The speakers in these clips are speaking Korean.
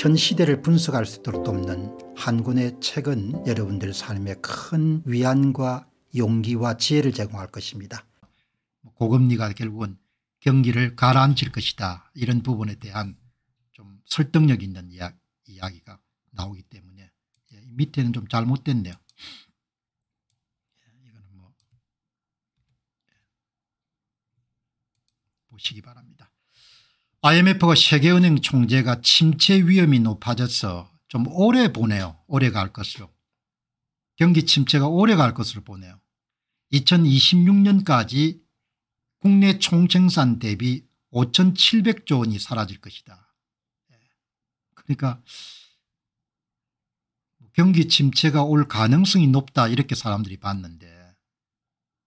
현 시대를 분석할 수 있도록 돕는 한군의 책은 여러분들 삶에 큰 위안과 용기와 지혜를 제공할 것입니다. 고금리가 결국은 경기를 가라앉힐 것이다 이런 부분에 대한 좀 설득력 있는 이야, 기가 나오기 때문에 예, 밑에는 좀 잘못됐네요. 예, 이거는 뭐 예. 보시기 바랍니다. IMF가 세계은행 총재가 침체 위험이 높아져서 좀 오래 보네요. 오래 갈 것으로. 경기 침체가 오래 갈 것으로 보네요. 2026년까지 국내 총생산 대비 5,700조 원이 사라질 것이다. 예. 그러니까 경기 침체가 올 가능성이 높다 이렇게 사람들이 봤는데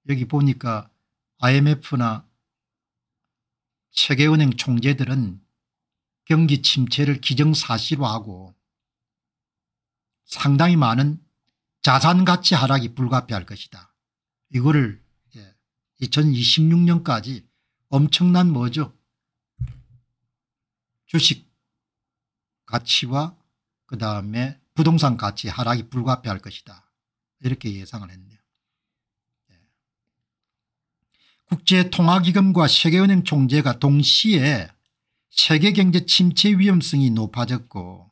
여기 보니까 IMF나 세계은행 총재들은 경기 침체를 기정사실화하고 상당히 많은 자산가치 하락이 불가피할 것이다. 이거를 2026년까지 예, 엄청난 뭐죠? 주식 가치와 그 다음에 부동산 가치 하락이 불가피할 것이다. 이렇게 예상을 했네요. 국제통화기금과 세계은행 총재가 동시에 세계경제 침체 위험성이 높아졌고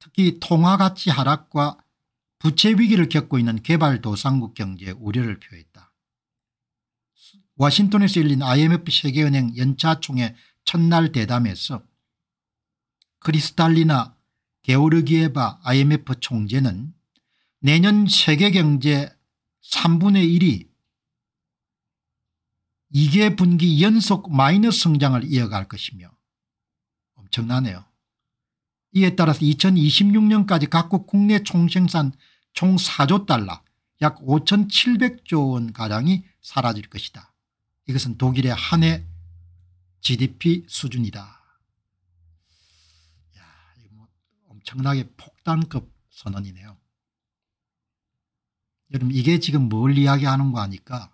특히 통화가치 하락과 부채위기를 겪고 있는 개발도상국 경제에 우려를 표했다. 워싱턴에서 열린 IMF 세계은행 연차총회 첫날 대담에서 크리스탈리나 게오르기에바 IMF 총재는 내년 세계경제 3분의 1이 2개 분기 연속 마이너스 성장을 이어갈 것이며 엄청나네요. 이에 따라서 2026년까지 각국 국내 총생산 총 4조 달러 약 5,700조 원가량이 사라질 것이다. 이것은 독일의 한해 GDP 수준이다. 야, 뭐 엄청나게 폭탄급 선언이네요. 여러분 이게 지금 뭘 이야기하는 거 아니까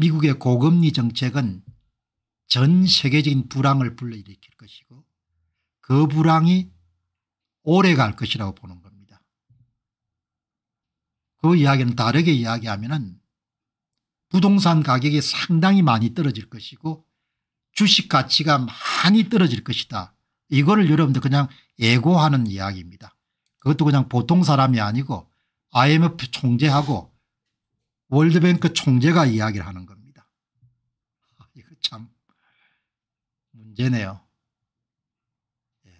미국의 고금리 정책은 전 세계적인 불황을 불러일으킬 것이고 그 불황이 오래 갈 것이라고 보는 겁니다. 그 이야기는 다르게 이야기하면 부동산 가격이 상당히 많이 떨어질 것이고 주식 가치가 많이 떨어질 것이다. 이거를 여러분들 그냥 예고하는 이야기입니다. 그것도 그냥 보통 사람이 아니고 IMF 총재하고 월드뱅크 총재가 이야기를 하는 겁니다. 아, 이거 참 문제네요. 예.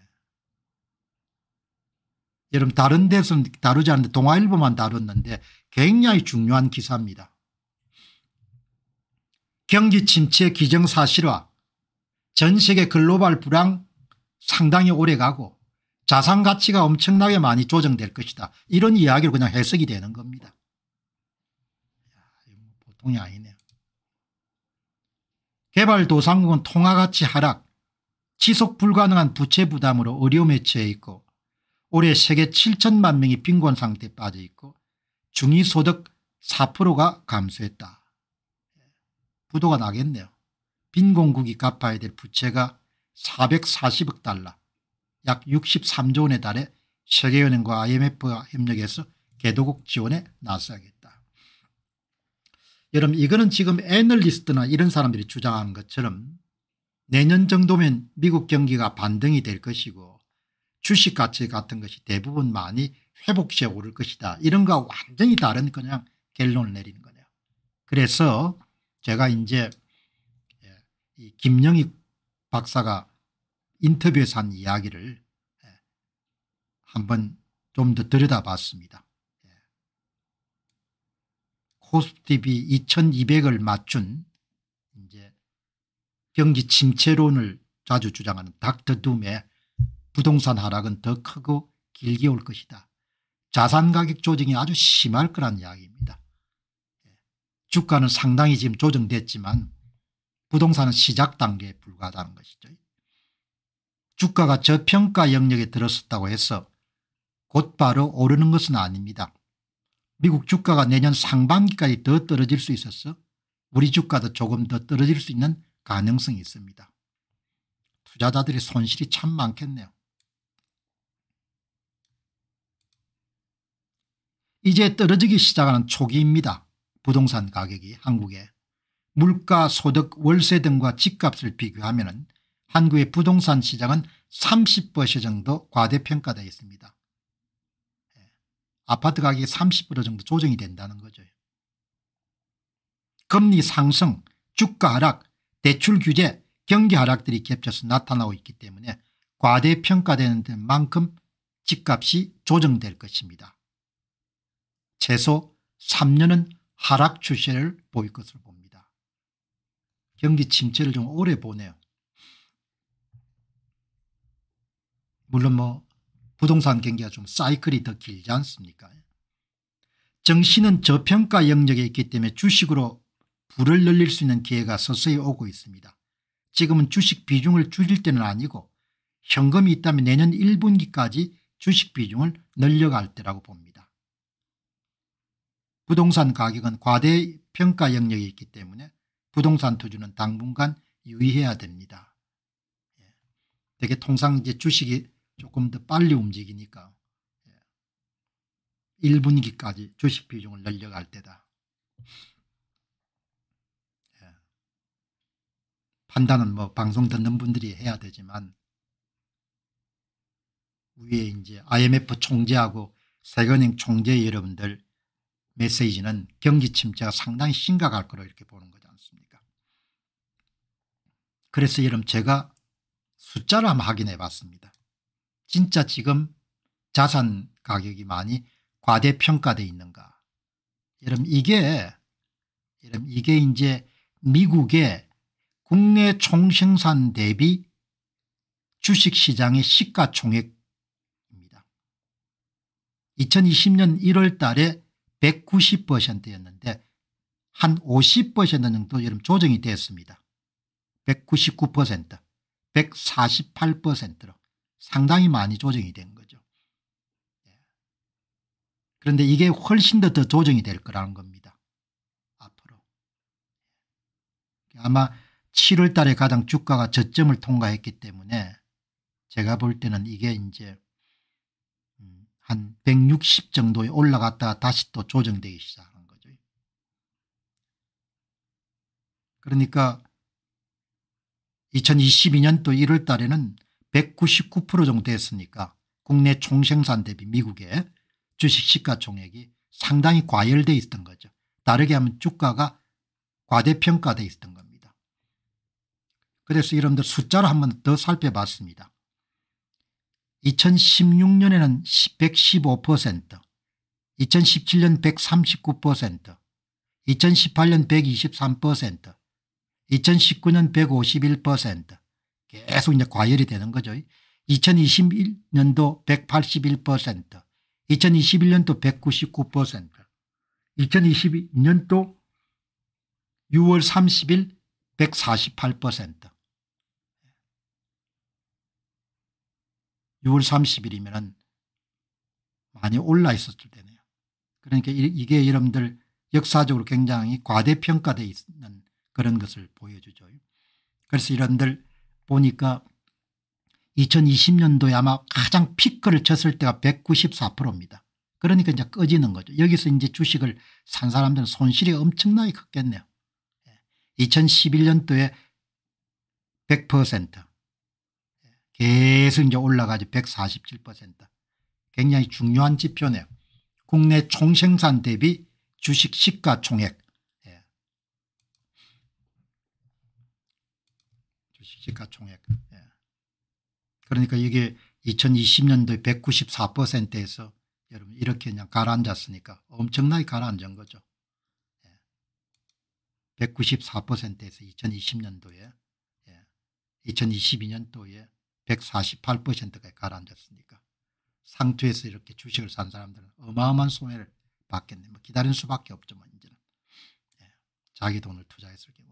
여러분 다른 데서는 다루지 않는데 동아일보만 다뤘는데 굉장히 중요한 기사입니다. 경기 침체 기정사실화 전 세계 글로벌 불황 상당히 오래가고 자산가치가 엄청나게 많이 조정될 것이다. 이런 이야기로 그냥 해석이 되는 겁니다. 보통이 아니네요. 개발도상국은 통화가치 하락, 지속 불가능한 부채 부담으로 어려움에 처해 있고 올해 세계 7천만 명이 빈곤 상태에 빠져 있고 중위소득 4%가 감소했다. 부도가 나겠네요. 빈곤국이 갚아야 될 부채가 440억 달러 약 63조 원에 달해 세계은행과 IMF와 협력해서 개도국 지원에 나서야겠다. 여러분 이거는 지금 애널리스트나 이런 사람들이 주장하는 것처럼 내년 정도면 미국 경기가 반등이 될 것이고 주식가치 같은 것이 대부분 많이 회복시에 오를 것이다. 이런 거 완전히 다른 그냥 결론을 내리는 거네요. 그래서 제가 이제 예, 이 김영희 박사가 인터뷰에서 한 이야기를 예, 한번 좀 더 들여다봤습니다. 호스티비 2200을 맞춘 이제 경기 침체론을 자주 주장하는 닥터 둠의 부동산 하락은 더 크고 길게 올 것이다. 자산 가격 조정이 아주 심할 거란 이야기입니다. 주가는 상당히 지금 조정됐지만 부동산은 시작 단계에 불과하다는 것이죠. 주가가 저평가 영역에 들었었다고 해서 곧바로 오르는 것은 아닙니다. 미국 주가가 내년 상반기까지 더 떨어질 수 있어서 우리 주가도 조금 더 떨어질 수 있는 가능성이 있습니다. 투자자들의 손실이 참 많겠네요. 이제 떨어지기 시작하는 초기입니다. 부동산 가격이 한국에 물가 소득 월세 등과 집값을 비교하면 한국의 부동산 시장은 30% 정도 과대평가되어 있습니다. 아파트 가격이 30% 정도 조정이 된다는 거죠. 금리 상승, 주가 하락, 대출 규제, 경기 하락들이 겹쳐서 나타나고 있기 때문에 과대평가되는 만큼 집값이 조정될 것입니다. 최소 3년은 하락 추세를 보일 것으로 봅니다. 경기 침체를 좀 오래 보네요. 물론 뭐 부동산 경기가 좀 사이클이 더 길지 않습니까 정신은 저평가 영역에 있기 때문에 주식으로 불을 늘릴수 있는 기회가 서서히 오고 있습니다. 지금은 주식 비중을 줄일 때는 아니고 현금이 있다면 내년 1분기까지 주식 비중을 늘려갈 때라고 봅니다. 부동산 가격은 과대평가 영역에 있기 때문에 부동산 투주는 당분간 유의해야 됩니다. 되게 예. 통상 이제 주식이 조금 더 빨리 움직이니까 1분기까지 예, 주식 비중을 늘려갈 때다. 예. 판단은 뭐 방송 듣는 분들이 해야 되지만 위에 이제 IMF 총재하고 세계행 총재 여러분들 메시지는 경기 침체가 상당히 심각할 거로 이렇게 보는 거지 않습니까? 그래서 여러분 제가 숫자를 한번 확인해 봤습니다. 진짜 지금 자산 가격이 많이 과대평가돼 있는가. 여러분 이게 여러분 이게 이제 미국의 국내 총생산 대비 주식시장의 시가총액입니다. 2020년 1월 달에 190%였는데 한 50% 정도 여러분 조정이 되습니다199% 148%로 상당히 많이 조정이 된 거죠. 예. 그런데 이게 훨씬 더, 더 조정이 될 거라는 겁니다. 앞으로. 예. 아마 7월 달에 가장 주가가 저점을 통과했기 때문에 제가 볼 때는 이게 이제 음, 한 160 정도에 올라갔다가 다시 또 조정되기 시작한 거죠. 그러니까 2022년도 1월 달에는 199% 정도 됐으니까 국내 총생산 대비 미국의 주식 시가총액이 상당히 과열돼 있던 거죠. 다르게 하면 주가가 과대평가돼 있던 겁니다. 그래서 여러분들 숫자를 한번 더 살펴봤습니다. 2016년에는 115%, 2017년 139%, 2018년 123%, 2019년 151%, 계속 이제 과열이 되는 거죠. 2021년도 181%, 2021년도 199%, 2022년도 6월 30일 148%. 6월 30일이면 많이 올라 있었을 때네요. 그러니까 이게 여러분들 역사적으로 굉장히 과대평가되 있는 그런 것을 보여주죠. 그래서 여러들 보니까 2020년도에 아마 가장 피크를 쳤을 때가 194%입니다. 그러니까 이제 꺼지는 거죠. 여기서 이제 주식을 산 사람들은 손실이 엄청나게 컸겠네요. 2011년도에 예. 100% 예. 계속 이제 올라가지 147% 굉장히 중요한 지표네요. 국내 총생산 대비 주식 시가총액 시가총액. 예. 그러니까 이게 2020년도에 194%에서 여러분 이렇게 그냥 가라앉았으니까 엄청나게 가라앉은 거죠. 194%에서 2020년도에 2022년도에 148%까지 가라앉았으니까 상투에서 이렇게 주식을 산 사람들은 어마어마한 손해를 받겠네. 뭐 기다릴 수밖에 없죠. 뭐 이제는. 예. 자기 돈을 투자했을 경우.